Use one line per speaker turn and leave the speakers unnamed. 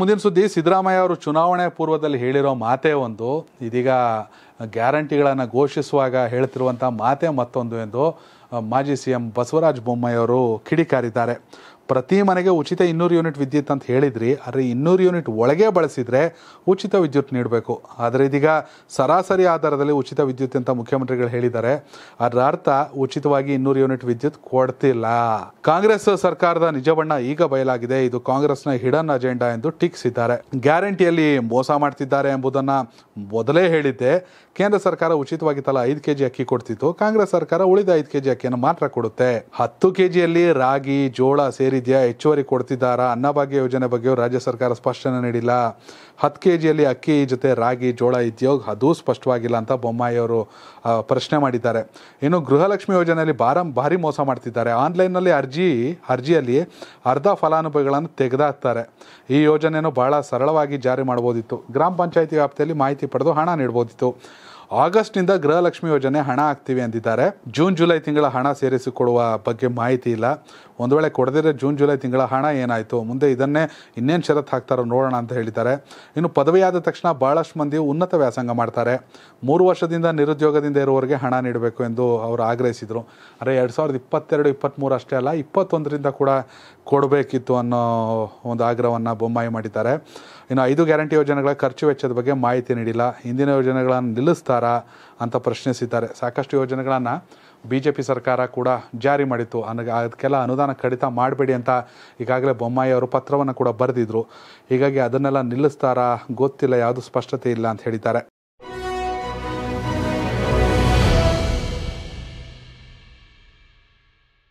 ಮುಂದಿನ ಸುದ್ದಿ ಸಿದ್ದರಾಮಯ್ಯ ಅವರು ಚುನಾವಣೆ ಪೂರ್ವದಲ್ಲಿ ಹೇಳಿರೋ ಮಾತೆ ಒಂದು ಇದೀಗ ಗ್ಯಾರಂಟಿಗಳನ್ನು ಘೋಷಿಸುವಾಗ ಹೇಳ್ತಿರುವಂಥ ಮಾತೆ ಮತ್ತೊಂದು ಎಂದು ಮಾಜಿ ಸಿ ಬಸವರಾಜ ಬೊಮ್ಮಾಯಿ ಅವರು ಕಿಡಿಕಾರಿದ್ದಾರೆ ಪ್ರತಿ ಮನೆಗೆ ಉಚಿತ ಇನ್ನೂರು ಯೂನಿಟ್ ವಿದ್ಯುತ್ ಅಂತ ಹೇಳಿದ್ರಿ ಆದರೆ ಇನ್ನೂರು ಯೂನಿಟ್ ಒಳಗೆ ಬಳಸಿದರೆ ಉಚಿತ ವಿದ್ಯುತ್ ನೀಡಬೇಕು ಆದರೆ ಇದೀಗ ಸರಾಸರಿ ಆಧಾರದಲ್ಲಿ ಉಚಿತ ವಿದ್ಯುತ್ ಅಂತ ಮುಖ್ಯಮಂತ್ರಿಗಳು ಹೇಳಿದ್ದಾರೆ ಅದರ ಅರ್ಥ ಉಚಿತವಾಗಿ ಇನ್ನೂರು ಯೂನಿಟ್ ವಿದ್ಯುತ್ ಕೊಡ್ತಿಲ್ಲ ಕಾಂಗ್ರೆಸ್ ಸರ್ಕಾರದ ನಿಜ ಈಗ ಬಯಲಾಗಿದೆ ಇದು ಕಾಂಗ್ರೆಸ್ನ ಹಿಡನ್ ಅಜೆಂಡಾ ಎಂದು ಟೀಕಿಸಿದ್ದಾರೆ ಗ್ಯಾರಂಟಿಯಲ್ಲಿ ಮೋಸ ಮಾಡ್ತಿದ್ದಾರೆ ಎಂಬುದನ್ನು ಮೊದಲೇ ಹೇಳಿದ್ದೆ ಕೇಂದ್ರ ಸರ್ಕಾರ ಉಚಿತವಾಗಿ ತಲಾ ಐದು ಕೆಜಿ ಅಕ್ಕಿ ಕೊಡ್ತಿತ್ತು ಕಾಂಗ್ರೆಸ್ ಸರ್ಕಾರ ಉಳಿದ ಐದು ಕೆಜಿ ಅಕ್ಕಿಯನ್ನು ಮಾತ್ರ ಕೊಡುತ್ತೆ ಹತ್ತು ಕೆಜಿಯಲ್ಲಿ ರಾಗಿ ಜೋಳ ಸೇರಿ ಇದೆಯಾ ಹೆಚ್ಚುವರಿ ಕೊಡ್ತಿದ್ದಾರಾ ಅನ್ನಭಾಗ್ಯ ಯೋಜನೆ ಬಗ್ಗೆಯೂ ರಾಜ್ಯ ಸರ್ಕಾರ ಸ್ಪಷ್ಟನೆ ನೀಡಿಲ್ಲ ಹತ್ತು ಕೆ ಜಿಯಲ್ಲಿ ಅಕ್ಕಿ ಜೊತೆ ರಾಗಿ ಜೋಳ ಇದೆಯೋ ಅದು ಸ್ಪಷ್ಟವಾಗಿಲ್ಲ ಅಂತ ಬೊಮ್ಮಾಯಿ ಅವರು ಪ್ರಶ್ನೆ ಮಾಡಿದ್ದಾರೆ ಇನ್ನು ಗೃಹಲಕ್ಷ್ಮಿ ಯೋಜನೆಯಲ್ಲಿ ಬಾರಂ ಭಾರಿ ಮೋಸ ಮಾಡ್ತಿದ್ದಾರೆ ಆನ್ಲೈನ್ನಲ್ಲಿ ಅರ್ಜಿ ಅರ್ಜಿಯಲ್ಲಿ ಅರ್ಧ ಫಲಾನುಭವಿಗಳನ್ನು ತೆಗೆದಾಕ್ತಾರೆ ಈ ಯೋಜನೆಯನ್ನು ಬಹಳ ಸರಳವಾಗಿ ಜಾರಿ ಮಾಡ್ಬೋದಿತ್ತು ಗ್ರಾಮ ಪಂಚಾಯಿತಿ ವ್ಯಾಪ್ತಿಯಲ್ಲಿ ಮಾಹಿತಿ ಪಡೆದು ಹಣ ನೀಡ್ಬೋದಿತ್ತು ಆಗಸ್ಟ್ನಿಂದ ಗೃಹಲಕ್ಷ್ಮಿ ಯೋಜನೆ ಹಣ ಹಾಕ್ತೀವಿ ಅಂದಿದ್ದಾರೆ ಜೂನ್ ಜುಲೈ ತಿಂಗಳ ಹಣ ಸೇರಿಸಿಕೊಡುವ ಬಗ್ಗೆ ಮಾಹಿತಿ ಇಲ್ಲ ಒಂದು ವೇಳೆ ಕೊಡದಿದ್ರೆ ಜೂನ್ ಜುಲೈ ತಿಂಗಳ ಹಣ ಏನಾಯಿತು ಮುಂದೆ ಇದನ್ನೇ ಇನ್ನೇನು ಷರತ್ತು ಹಾಕ್ತಾರೋ ನೋಡೋಣ ಅಂತ ಹೇಳಿದ್ದಾರೆ ಇನ್ನು ಪದವಿಯಾದ ತಕ್ಷಣ ಬಹಳಷ್ಟು ಮಂದಿ ಉನ್ನತ ವ್ಯಾಸಂಗ ಮಾಡ್ತಾರೆ ಮೂರು ವರ್ಷದಿಂದ ನಿರುದ್ಯೋಗದಿಂದ ಇರುವವರಿಗೆ ಹಣ ನೀಡಬೇಕು ಎಂದು ಅವರು ಆಗ್ರಹಿಸಿದರು ಅರೆ ಎರಡು ಸಾವಿರದ ಇಪ್ಪತ್ತೆರಡು ಇಪ್ಪತ್ತ್ಮೂರು ಅಷ್ಟೇ ಅಲ್ಲ ಇಪ್ಪತ್ತೊಂದರಿಂದ ಕೂಡ ಕೊಡಬೇಕಿತ್ತು ಅನ್ನೋ ಒಂದು ಆಗ್ರಹವನ್ನು ಬೊಮ್ಮಾಯಿ ಮಾಡಿದ್ದಾರೆ ಇನ್ನು ಐದು ಗ್ಯಾರಂಟಿ ಯೋಜನೆಗಳ ಖರ್ಚು ವೆಚ್ಚದ ಬಗ್ಗೆ ಮಾಹಿತಿ ನೀಡಿಲ್ಲ ಹಿಂದಿನ ಯೋಜನೆಗಳನ್ನು ನಿಲ್ಲಿಸ್ತಾ ಅಂತ ಪ್ರಶ್ನಿಸಿದ್ದಾರೆ ಸಾಕಷ್ಟು ಯೋಜನೆಗಳನ್ನು ಬಿ ಜೆ ಪಿ ಸರ್ಕಾರ ಕೂಡ ಜಾರಿ ಮಾಡಿತ್ತು ಅನಗ ಅದಕ್ಕೆಲ್ಲ ಅನುದಾನ ಕಡಿತ ಮಾಡಬೇಡಿ ಅಂತ ಈಗಾಗಲೇ ಬೊಮ್ಮಾಯಿ ಅವರು ಪತ್ರವನ್ನು ಕೂಡ ಬರೆದಿದ್ರು ಹೀಗಾಗಿ ಅದನ್ನೆಲ್ಲ ನಿಲ್ಲಿಸ್ತಾರಾ ಗೊತ್ತಿಲ್ಲ ಯಾವುದು ಸ್ಪಷ್ಟತೆ ಇಲ್ಲ ಅಂತ ಹೇಳಿದ್ದಾರೆ